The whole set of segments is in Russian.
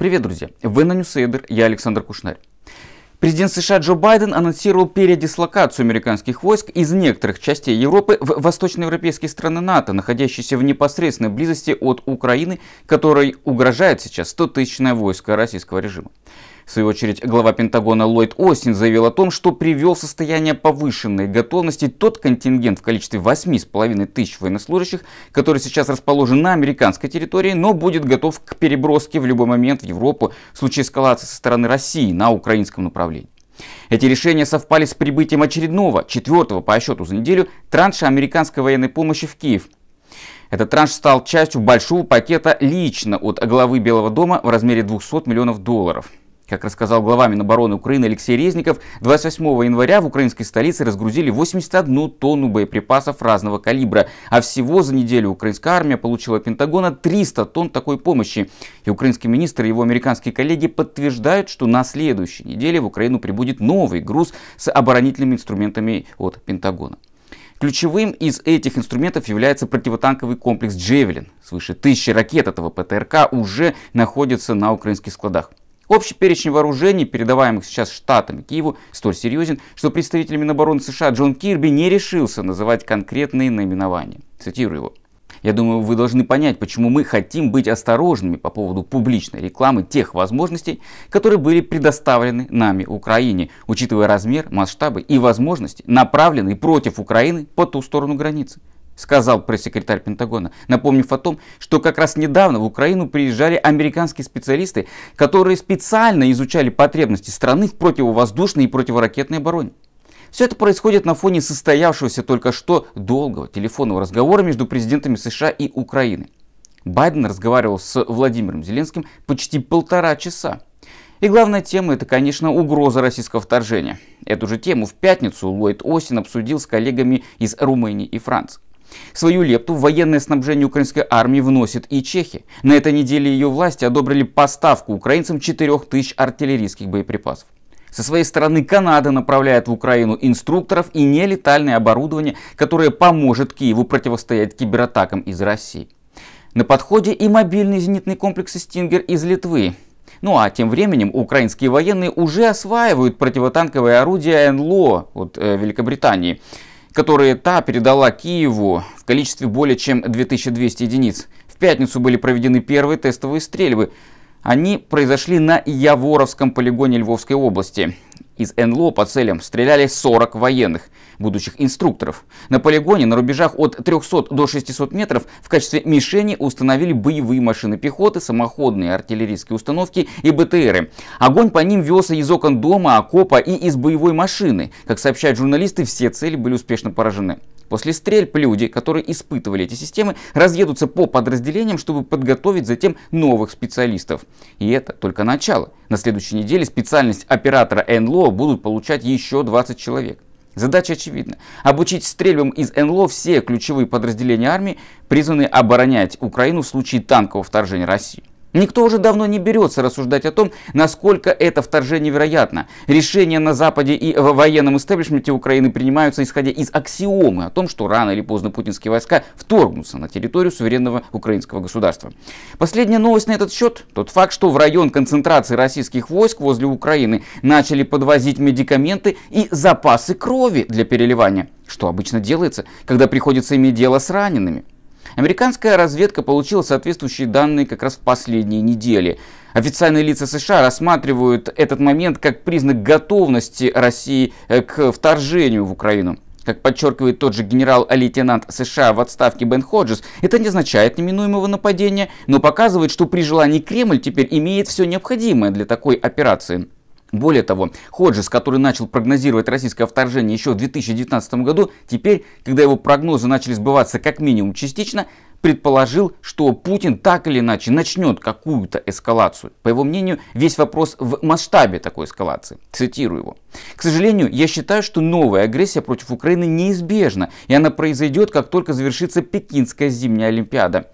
Привет, друзья! Вы на Ньюсейдер, я Александр Кушнарь. Президент США Джо Байден анонсировал передислокацию американских войск из некоторых частей Европы в восточноевропейские страны НАТО, находящиеся в непосредственной близости от Украины, которой угрожает сейчас 100-тысячное войско российского режима. В свою очередь, глава Пентагона Ллойд Остин заявил о том, что привел состояние повышенной готовности тот контингент в количестве 8,5 тысяч военнослужащих, который сейчас расположен на американской территории, но будет готов к переброске в любой момент в Европу в случае эскалации со стороны России на украинском направлении. Эти решения совпали с прибытием очередного, четвертого по счету за неделю, транша американской военной помощи в Киев. Этот транш стал частью большого пакета лично от главы Белого дома в размере 200 миллионов долларов. Как рассказал глава Минобороны Украины Алексей Резников, 28 января в украинской столице разгрузили 81 тонну боеприпасов разного калибра, а всего за неделю украинская армия получила от Пентагона 300 тонн такой помощи. И украинский министр и его американские коллеги подтверждают, что на следующей неделе в Украину прибудет новый груз с оборонительными инструментами от Пентагона. Ключевым из этих инструментов является противотанковый комплекс «Джевелин». Свыше тысячи ракет этого ПТРК уже находятся на украинских складах. Общий перечень вооружений, передаваемых сейчас Штатами Киеву, столь серьезен, что представитель Минобороны США Джон Кирби не решился называть конкретные наименования. Цитирую его. Я думаю, вы должны понять, почему мы хотим быть осторожными по поводу публичной рекламы тех возможностей, которые были предоставлены нами Украине, учитывая размер, масштабы и возможности, направленные против Украины по ту сторону границы сказал пресс-секретарь Пентагона, напомнив о том, что как раз недавно в Украину приезжали американские специалисты, которые специально изучали потребности страны в противовоздушной и противоракетной обороне. Все это происходит на фоне состоявшегося только что долгого телефонного разговора между президентами США и Украины. Байден разговаривал с Владимиром Зеленским почти полтора часа. И главная тема это, конечно, угроза российского вторжения. Эту же тему в пятницу Ллойд Осин обсудил с коллегами из Румынии и Франции. Свою лепту в военное снабжение украинской армии вносит и чехи. На этой неделе ее власти одобрили поставку украинцам 4000 артиллерийских боеприпасов. Со своей стороны Канада направляет в Украину инструкторов и нелетальное оборудование, которое поможет Киеву противостоять кибератакам из России. На подходе и мобильные зенитные комплексы «Стингер» из Литвы. Ну а тем временем украинские военные уже осваивают противотанковое орудие НЛО от э, Великобритании которые та передала Киеву в количестве более чем 2200 единиц. В пятницу были проведены первые тестовые стрельбы – они произошли на Яворовском полигоне Львовской области. Из НЛО по целям стреляли 40 военных, будущих инструкторов. На полигоне на рубежах от 300 до 600 метров в качестве мишени установили боевые машины пехоты, самоходные артиллерийские установки и БТРы. Огонь по ним велся из окон дома, окопа и из боевой машины. Как сообщают журналисты, все цели были успешно поражены. После стрельб люди, которые испытывали эти системы, разъедутся по подразделениям, чтобы подготовить затем новых специалистов. И это только начало. На следующей неделе специальность оператора НЛО будут получать еще 20 человек. Задача очевидна. Обучить стрельбам из НЛО все ключевые подразделения армии, призванные оборонять Украину в случае танкового вторжения России. Никто уже давно не берется рассуждать о том, насколько это вторжение вероятно. Решения на Западе и в военном истеблишменте Украины принимаются исходя из аксиомы о том, что рано или поздно путинские войска вторгнутся на территорию суверенного украинского государства. Последняя новость на этот счет – тот факт, что в район концентрации российских войск возле Украины начали подвозить медикаменты и запасы крови для переливания, что обычно делается, когда приходится иметь дело с ранеными. Американская разведка получила соответствующие данные как раз в последние недели. Официальные лица США рассматривают этот момент как признак готовности России э, к вторжению в Украину. Как подчеркивает тот же генерал-лейтенант США в отставке Бен Ходжес, это не означает неминуемого нападения, но показывает, что при желании Кремль теперь имеет все необходимое для такой операции. Более того, Ходжес, который начал прогнозировать российское вторжение еще в 2019 году, теперь, когда его прогнозы начали сбываться как минимум частично, предположил, что Путин так или иначе начнет какую-то эскалацию. По его мнению, весь вопрос в масштабе такой эскалации. Цитирую его. К сожалению, я считаю, что новая агрессия против Украины неизбежна, и она произойдет, как только завершится Пекинская зимняя Олимпиада.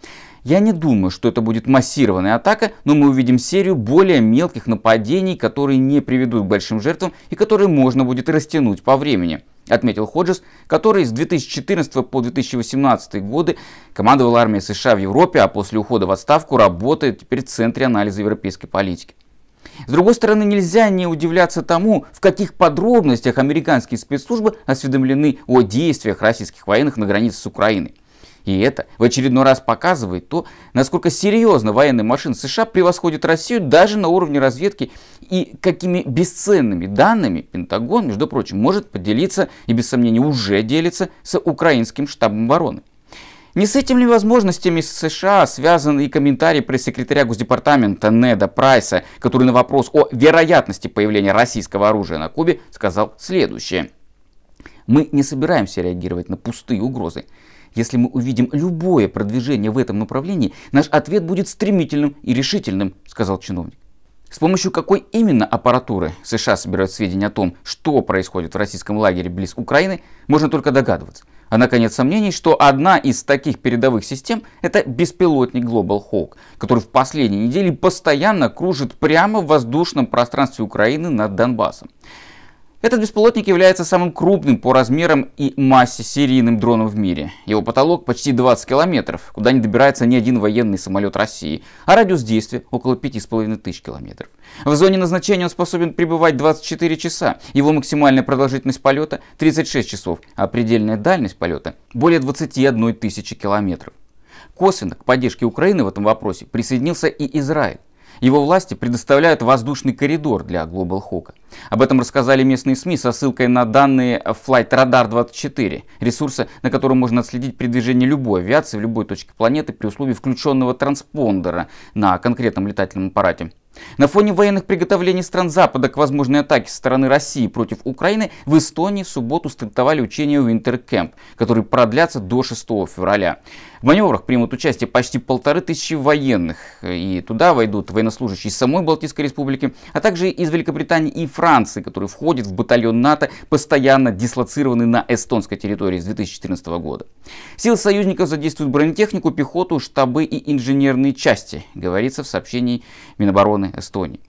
Я не думаю, что это будет массированная атака, но мы увидим серию более мелких нападений, которые не приведут к большим жертвам и которые можно будет растянуть по времени отметил Ходжес, который с 2014 по 2018 годы командовал армией США в Европе, а после ухода в отставку работает теперь в Центре анализа европейской политики. С другой стороны, нельзя не удивляться тому, в каких подробностях американские спецслужбы осведомлены о действиях российских военных на границе с Украиной. И это в очередной раз показывает то, насколько серьезно военные машины США превосходят Россию даже на уровне разведки и какими бесценными данными Пентагон, между прочим, может поделиться и без сомнения уже делится с украинским штабом обороны. Не с этим ли возможностями США связаны и комментарии пресс-секретаря Госдепартамента Неда Прайса, который на вопрос о вероятности появления российского оружия на Кубе сказал следующее. Мы не собираемся реагировать на пустые угрозы. Если мы увидим любое продвижение в этом направлении, наш ответ будет стремительным и решительным, сказал чиновник. С помощью какой именно аппаратуры США собирают сведения о том, что происходит в российском лагере близ Украины, можно только догадываться. А наконец сомнений, что одна из таких передовых систем – это беспилотник Global Hawk, который в последние недели постоянно кружит прямо в воздушном пространстве Украины над Донбассом. Этот беспилотник является самым крупным по размерам и массе серийным дроном в мире. Его потолок почти 20 километров, куда не добирается ни один военный самолет России, а радиус действия около 5,5 тысяч километров. В зоне назначения он способен пребывать 24 часа, его максимальная продолжительность полета 36 часов, а предельная дальность полета более 21 тысячи километров. Косвенно к поддержке Украины в этом вопросе присоединился и Израиль. Его власти предоставляют воздушный коридор для Global Hawk. Об этом рассказали местные СМИ со ссылкой на данные Flight Radar 24, ресурса, на котором можно отследить передвижение любой авиации в любой точке планеты при условии включенного транспондера на конкретном летательном аппарате. На фоне военных приготовлений стран Запада к возможной атаке со стороны России против Украины в Эстонии в субботу стартовали учения Winter Camp, которые продлятся до 6 февраля маневрах примут участие почти полторы тысячи военных, и туда войдут военнослужащие из самой Балтийской республики, а также из Великобритании и Франции, которые входят в батальон НАТО, постоянно дислоцированный на эстонской территории с 2014 года. Силы союзников задействуют бронетехнику, пехоту, штабы и инженерные части, говорится в сообщении Минобороны Эстонии.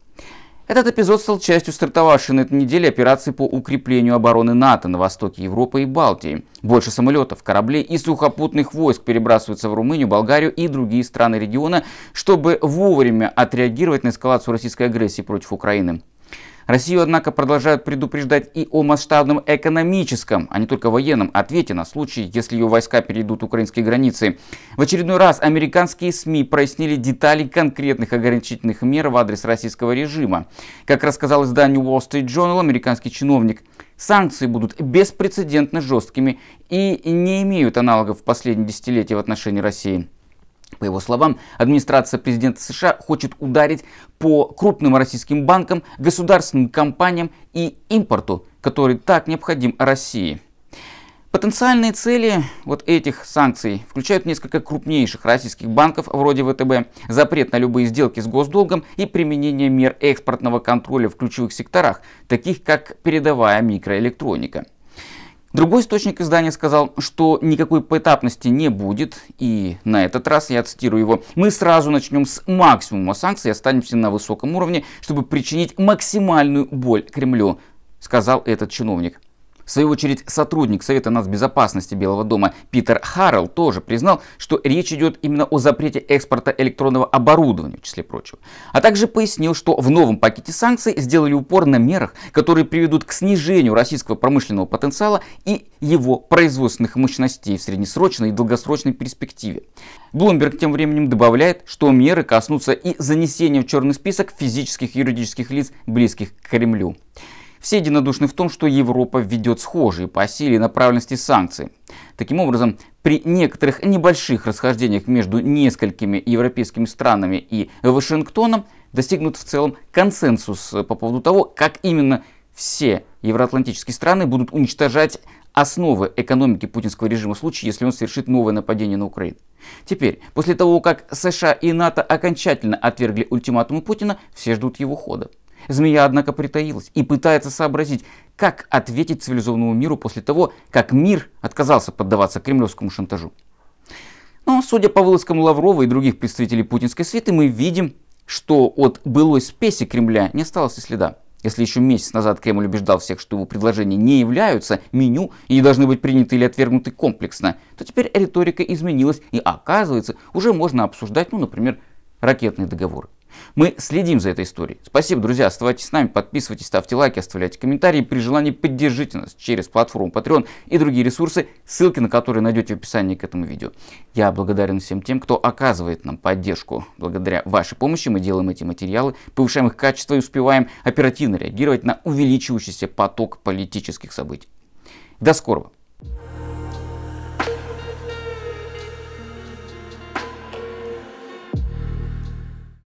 Этот эпизод стал частью стартовавшей на этой неделе операции по укреплению обороны НАТО на востоке Европы и Балтии. Больше самолетов, кораблей и сухопутных войск перебрасываются в Румынию, Болгарию и другие страны региона, чтобы вовремя отреагировать на эскалацию российской агрессии против Украины. Россию, однако, продолжают предупреждать и о масштабном экономическом, а не только военном, ответе на случай, если ее войска перейдут украинские границы. В очередной раз американские СМИ прояснили детали конкретных ограничительных мер в адрес российского режима. Как рассказал изданию Wall Street Journal, американский чиновник Санкции будут беспрецедентно жесткими и не имеют аналогов в последние десятилетия в отношении России. По его словам, администрация президента США хочет ударить по крупным российским банкам, государственным компаниям и импорту, который так необходим России. Потенциальные цели вот этих санкций включают несколько крупнейших российских банков вроде ВТБ, запрет на любые сделки с госдолгом и применение мер экспортного контроля в ключевых секторах, таких как передовая микроэлектроника. Другой источник издания сказал, что никакой поэтапности не будет, и на этот раз, я цитирую его, «мы сразу начнем с максимума санкций останемся на высоком уровне, чтобы причинить максимальную боль Кремлю», сказал этот чиновник. В свою очередь, сотрудник Совета нацбезопасности Белого дома Питер Харрелл тоже признал, что речь идет именно о запрете экспорта электронного оборудования, в числе прочего. А также пояснил, что в новом пакете санкций сделали упор на мерах, которые приведут к снижению российского промышленного потенциала и его производственных мощностей в среднесрочной и долгосрочной перспективе. Блумберг тем временем добавляет, что меры коснутся и занесения в черный список физических и юридических лиц, близких к Кремлю. Все единодушны в том, что Европа введет схожие по силе и направленности санкции. Таким образом, при некоторых небольших расхождениях между несколькими европейскими странами и Вашингтоном достигнут в целом консенсус по поводу того, как именно все евроатлантические страны будут уничтожать основы экономики путинского режима в случае, если он совершит новое нападение на Украину. Теперь, после того, как США и НАТО окончательно отвергли ультиматумы Путина, все ждут его хода. Змея, однако, притаилась и пытается сообразить, как ответить цивилизованному миру после того, как мир отказался поддаваться кремлевскому шантажу. Но, судя по вылазкам Лаврова и других представителей путинской свиты, мы видим, что от былой спеси Кремля не осталось и следа. Если еще месяц назад Кремль убеждал всех, что его предложения не являются меню и не должны быть приняты или отвергнуты комплексно, то теперь риторика изменилась и, оказывается, уже можно обсуждать, ну, например, ракетные договоры. Мы следим за этой историей. Спасибо, друзья. Оставайтесь с нами, подписывайтесь, ставьте лайки, оставляйте комментарии. При желании поддержите нас через платформу Patreon и другие ресурсы, ссылки на которые найдете в описании к этому видео. Я благодарен всем тем, кто оказывает нам поддержку. Благодаря вашей помощи мы делаем эти материалы, повышаем их качество и успеваем оперативно реагировать на увеличивающийся поток политических событий. До скорого!